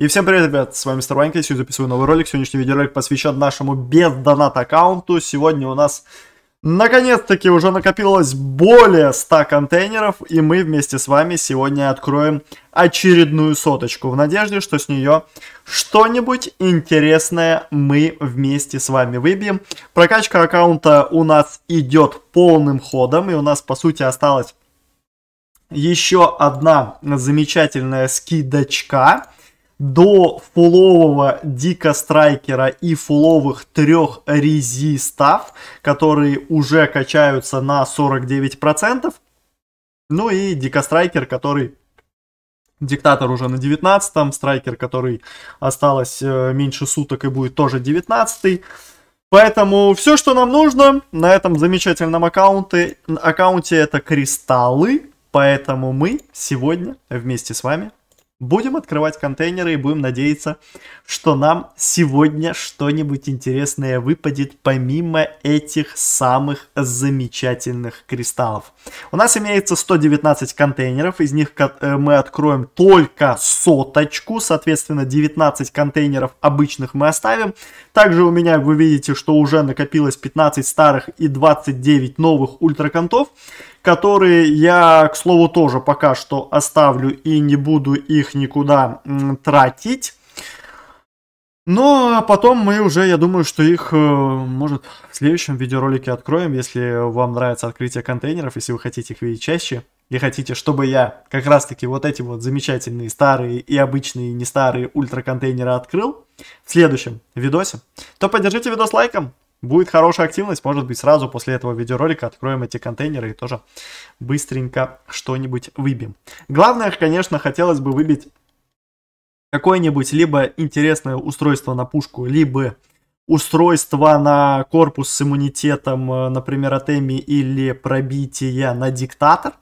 И всем привет, ребят, с вами Старванька, Сегодня записываю новый ролик. Сегодняшний видеоролик посвящен нашему без доната аккаунту. Сегодня у нас наконец-таки уже накопилось более 100 контейнеров, и мы вместе с вами сегодня откроем очередную соточку в надежде, что с нее что-нибудь интересное мы вместе с вами выбьем. Прокачка аккаунта у нас идет полным ходом, и у нас по сути осталась еще одна замечательная скидочка – до фулового Дика Страйкера и фуловых трех резистов, которые уже качаются на 49%. Ну и Дика Страйкер, который Диктатор уже на 19-м, страйкер, который осталось э, меньше суток и будет тоже 19-й. Поэтому все, что нам нужно на этом замечательном аккаунте, аккаунте это кристаллы. Поэтому мы сегодня вместе с вами Будем открывать контейнеры и будем надеяться, что нам сегодня что-нибудь интересное выпадет помимо этих самых замечательных кристаллов. У нас имеется 119 контейнеров, из них э, мы откроем только соточку, соответственно 19 контейнеров обычных мы оставим. Также у меня вы видите, что уже накопилось 15 старых и 29 новых ультраконтов которые я, к слову, тоже пока что оставлю и не буду их никуда тратить. Но потом мы уже, я думаю, что их, э, может, в следующем видеоролике откроем, если вам нравится открытие контейнеров, если вы хотите их видеть чаще, и хотите, чтобы я как раз-таки вот эти вот замечательные старые и обычные не старые ультраконтейнеры открыл в следующем видосе, то поддержите видос лайком, Будет хорошая активность, может быть сразу после этого видеоролика откроем эти контейнеры и тоже быстренько что-нибудь выбьем. Главное, конечно, хотелось бы выбить какое-нибудь либо интересное устройство на пушку, либо устройство на корпус с иммунитетом, э, например, от Эми или пробитие на диктатор.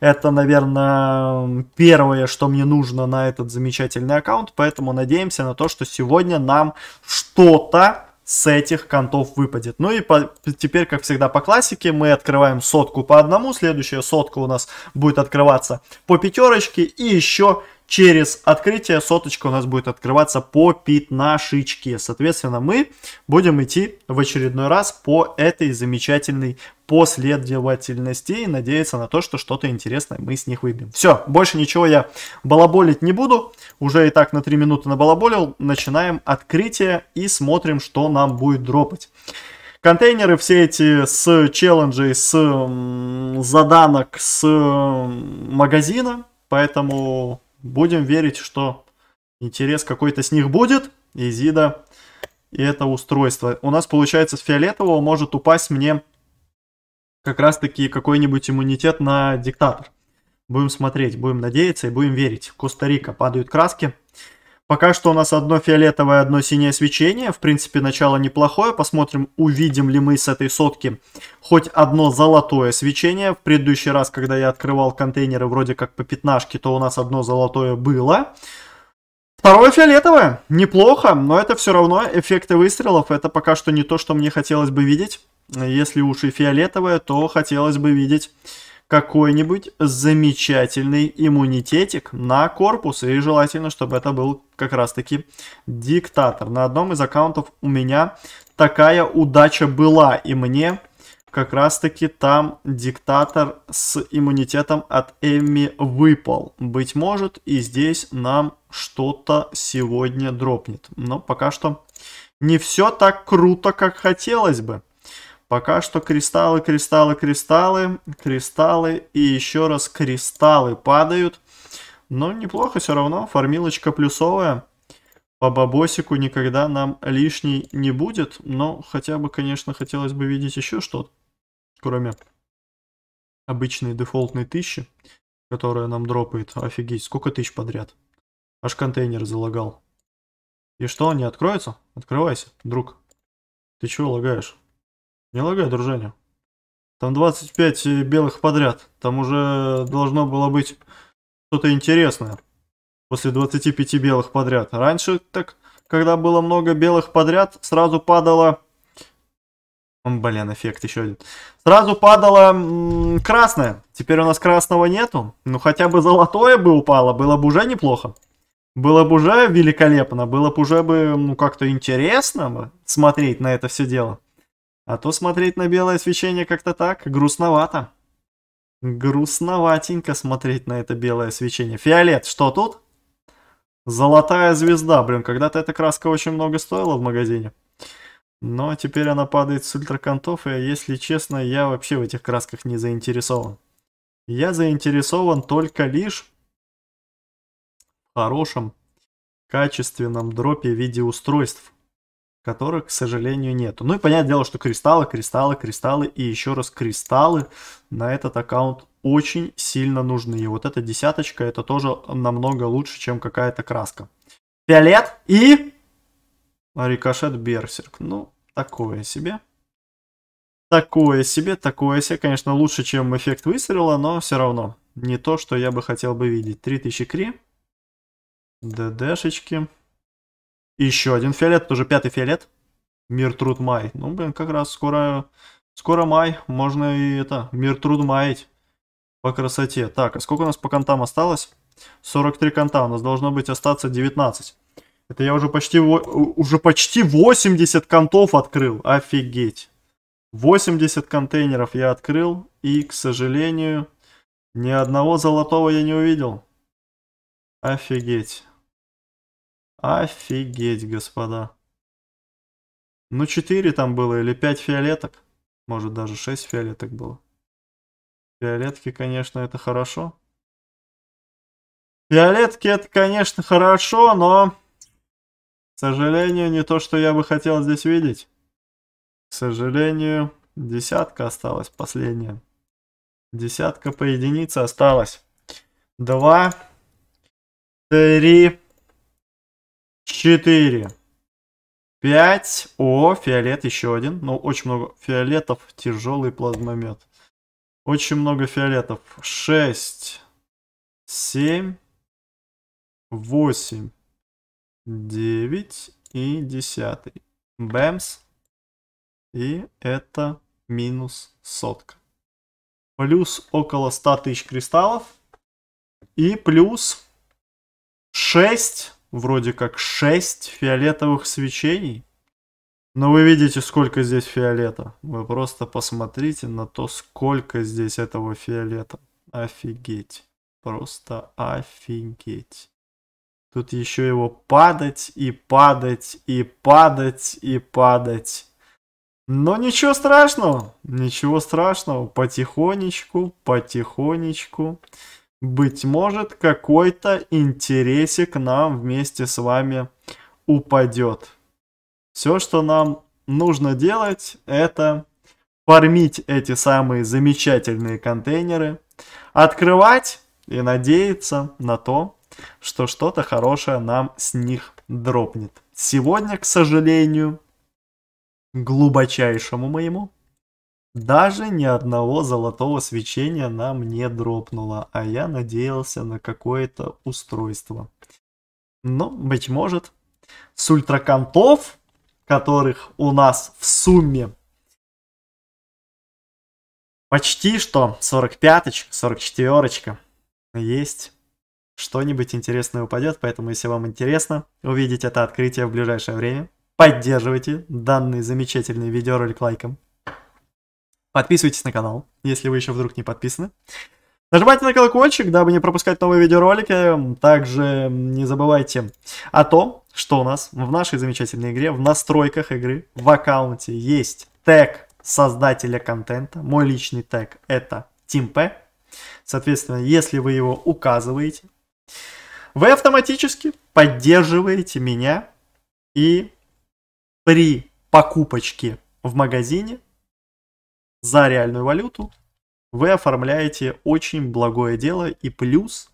Это, наверное, первое, что мне нужно на этот замечательный аккаунт, поэтому надеемся на то, что сегодня нам что-то с этих контов выпадет. Ну и по, теперь, как всегда по классике, мы открываем сотку по одному, следующая сотка у нас будет открываться по пятерочке и еще через открытие соточка у нас будет открываться по пятнашечке. Соответственно, мы будем идти в очередной раз по этой замечательной последовательности и надеяться на то, что что-то интересное мы с них выбьем. Все, больше ничего я балаболить не буду. Уже и так на 3 минуты набалаболил. Начинаем открытие и смотрим, что нам будет дропать контейнеры все эти с челленджей, с заданок, с магазина. Поэтому будем верить, что интерес какой-то с них будет. Изида и это устройство. У нас получается с фиолетового может упасть мне как раз таки какой-нибудь иммунитет на диктатор. Будем смотреть, будем надеяться и будем верить. Коста-Рика падают краски. Пока что у нас одно фиолетовое, одно синее свечение. В принципе, начало неплохое. Посмотрим, увидим ли мы с этой сотки хоть одно золотое свечение. В предыдущий раз, когда я открывал контейнеры вроде как по пятнашке, то у нас одно золотое было. Второе фиолетовое. Неплохо, но это все равно эффекты выстрелов. Это пока что не то, что мне хотелось бы видеть. Если уж и фиолетовое, то хотелось бы видеть какой-нибудь замечательный иммунитетик на корпус. И желательно, чтобы это был как раз-таки диктатор. На одном из аккаунтов у меня такая удача была. И мне как раз-таки там диктатор с иммунитетом от Эмми выпал. Быть может, и здесь нам что-то сегодня дропнет. Но пока что не все так круто, как хотелось бы. Пока что кристаллы, кристаллы, кристаллы, кристаллы и еще раз кристаллы падают. Но неплохо все равно, фармилочка плюсовая. По бабосику никогда нам лишней не будет, но хотя бы, конечно, хотелось бы видеть еще что-то, кроме обычной дефолтной тысячи, которая нам дропает. Офигеть, сколько тысяч подряд. Аж контейнер залагал. И что, не откроется? Открывайся, друг. Ты чего лагаешь? Не лагай, дружине. Там 25 э, белых подряд. Там уже должно было быть что-то интересное. После 25 белых подряд. Раньше так, когда было много белых подряд, сразу падало... Блин, эффект еще один. Сразу падало м красное. Теперь у нас красного нету. Ну хотя бы золотое бы упало, было бы уже неплохо. Было бы уже великолепно, было бы уже бы, ну, как-то интересно смотреть на это все дело. А то смотреть на белое свечение как-то так, грустновато. Грустноватенько смотреть на это белое свечение. Фиолет, что тут? Золотая звезда. Блин, когда-то эта краска очень много стоила в магазине. Но теперь она падает с ультракантов, и если честно, я вообще в этих красках не заинтересован. Я заинтересован только лишь в хорошем, качественном дропе в виде устройств которых, к сожалению, нету. Ну и понятное дело, что кристаллы, кристаллы, кристаллы и еще раз кристаллы на этот аккаунт очень сильно нужны. И вот эта десяточка, это тоже намного лучше, чем какая-то краска. Фиолет и рикошет берсерк. Ну, такое себе. Такое себе, такое себе. Конечно, лучше, чем эффект выстрела, но все равно не то, что я бы хотел бы видеть. 3000 кри. ДДшечки еще один фиолет, тоже пятый фиолет. Мир, труд, май. Ну, блин, как раз скоро, скоро май. Можно и это, мир, труд, маять. По красоте. Так, а сколько у нас по контам осталось? 43 конта. У нас должно быть остаться 19. Это я уже почти, уже почти 80 контов открыл. Офигеть. 80 контейнеров я открыл. И, к сожалению, ни одного золотого я не увидел. Офигеть. Офигеть, господа. Ну, 4 там было или 5 фиолеток. Может, даже 6 фиолеток было. Фиолетки, конечно, это хорошо. Фиолетки это, конечно, хорошо, но, к сожалению, не то, что я бы хотел здесь видеть. К сожалению, десятка осталась последняя. Десятка по единице осталась. Два, три, 4, 5. О, фиолет, еще один. Ну, очень много фиолетов. Тяжелый плазмомет. Очень много фиолетов. 6, 7, 8, 9 и 10. Бэмс. И это минус сотка. Плюс около 100 тысяч кристаллов. И плюс 6 вроде как 6 фиолетовых свечений, Но вы видите, сколько здесь фиолета. Вы просто посмотрите на то, сколько здесь этого фиолета. Офигеть. Просто офигеть. Тут еще его падать и падать и падать и падать. Но ничего страшного, ничего страшного. Потихонечку, потихонечку. Быть может, какой-то интересик нам вместе с вами упадет. Все, что нам нужно делать, это фармить эти самые замечательные контейнеры, открывать и надеяться на то, что что-то хорошее нам с них дропнет. Сегодня, к сожалению, глубочайшему моему, даже ни одного золотого свечения нам не дропнуло, а я надеялся на какое-то устройство. Но, ну, быть может, с ультраконтов, которых у нас в сумме почти что 45-очка, 44-очка есть, что-нибудь интересное упадет. Поэтому, если вам интересно увидеть это открытие в ближайшее время, поддерживайте данный замечательный видеоролик лайком. Подписывайтесь на канал, если вы еще вдруг не подписаны. Нажимайте на колокольчик, дабы не пропускать новые видеоролики. Также не забывайте о том, что у нас в нашей замечательной игре, в настройках игры, в аккаунте есть тег создателя контента. Мой личный тег это TeamP. Соответственно, если вы его указываете, вы автоматически поддерживаете меня и при покупочке в магазине за реальную валюту, вы оформляете очень благое дело и плюс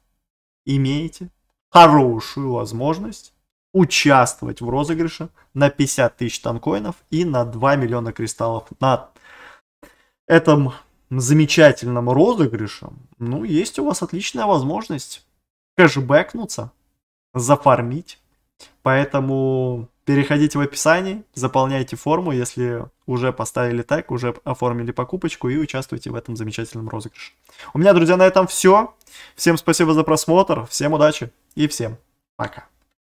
имеете хорошую возможность участвовать в розыгрыше на 50 тысяч танкоинов и на 2 миллиона кристаллов. На этом замечательном розыгрыше, ну, есть у вас отличная возможность кэшбэкнуться, зафармить. Поэтому Переходите в описании, заполняйте форму, если уже поставили тег, уже оформили покупочку и участвуйте в этом замечательном розыгрыше. У меня, друзья, на этом все. Всем спасибо за просмотр, всем удачи и всем пока.